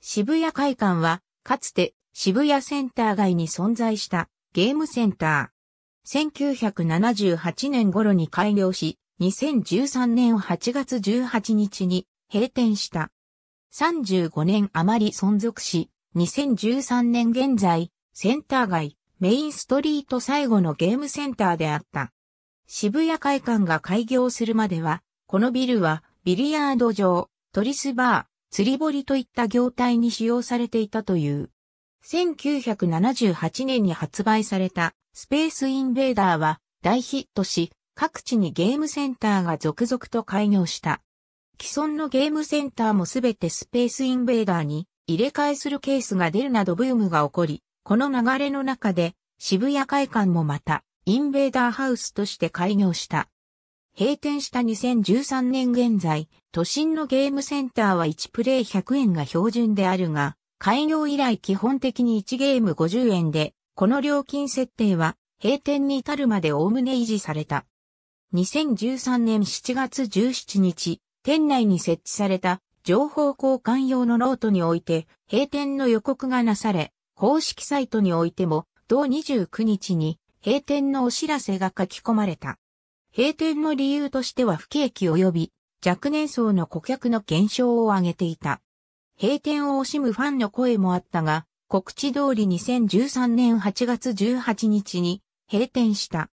渋谷会館は、かつて渋谷センター街に存在したゲームセンター。1978年頃に開業し、2013年8月18日に閉店した。35年余り存続し、2013年現在、センター街、メインストリート最後のゲームセンターであった。渋谷会館が開業するまでは、このビルは、ビリヤード場、トリスバー、釣り堀といった業態に使用されていたという。1978年に発売されたスペースインベーダーは大ヒットし、各地にゲームセンターが続々と開業した。既存のゲームセンターもすべてスペースインベーダーに入れ替えするケースが出るなどブームが起こり、この流れの中で渋谷会館もまたインベーダーハウスとして開業した。閉店した2013年現在、都心のゲームセンターは1プレイ100円が標準であるが、開業以来基本的に1ゲーム50円で、この料金設定は閉店に至るまでおおむね維持された。2013年7月17日、店内に設置された情報交換用のノートにおいて閉店の予告がなされ、公式サイトにおいても同29日に閉店のお知らせが書き込まれた。閉店の理由としては不景気及び若年層の顧客の減少を挙げていた。閉店を惜しむファンの声もあったが、告知通り2013年8月18日に閉店した。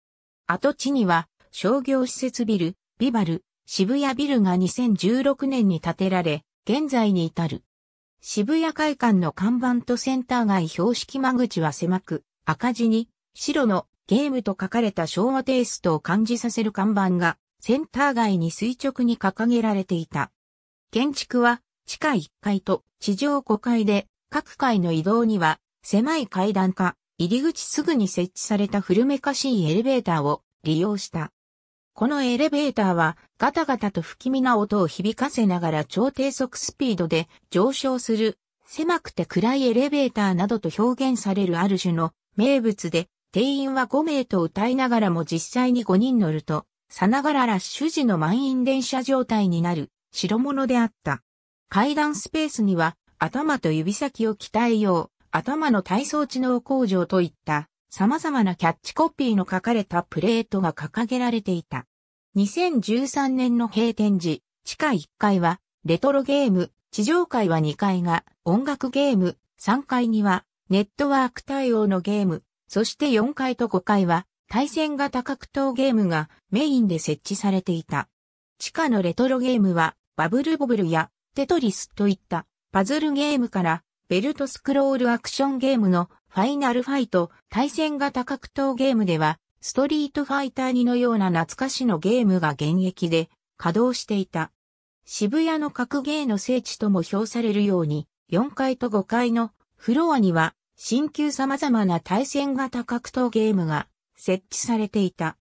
跡地には商業施設ビル、ビバル、渋谷ビルが2016年に建てられ、現在に至る。渋谷会館の看板とセンター街標識間口は狭く、赤字に白のゲームと書かれた昭和テイストを感じさせる看板がセンター街に垂直に掲げられていた。建築は地下1階と地上5階で各階の移動には狭い階段か入り口すぐに設置された古めかしいエレベーターを利用した。このエレベーターはガタガタと不気味な音を響かせながら超低速スピードで上昇する狭くて暗いエレベーターなどと表現されるある種の名物で定員は5名と歌いながらも実際に5人乗ると、さながらら主事の満員電車状態になる、白物であった。階段スペースには、頭と指先を鍛えよう、頭の体操知能向上といった、様々なキャッチコピーの書かれたプレートが掲げられていた。2013年の閉店時、地下1階はレトロゲーム、地上階は2階が音楽ゲーム、3階にはネットワーク対応のゲーム、そして4階と5階は対戦型格闘ゲームがメインで設置されていた。地下のレトロゲームはバブルボブルやテトリスといったパズルゲームからベルトスクロールアクションゲームのファイナルファイト対戦型格闘ゲームではストリートファイター2のような懐かしのゲームが現役で稼働していた。渋谷の格ゲーの聖地とも評されるように4階と5階のフロアには新旧様々な対戦型格闘ゲームが設置されていた。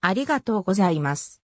ありがとうございます。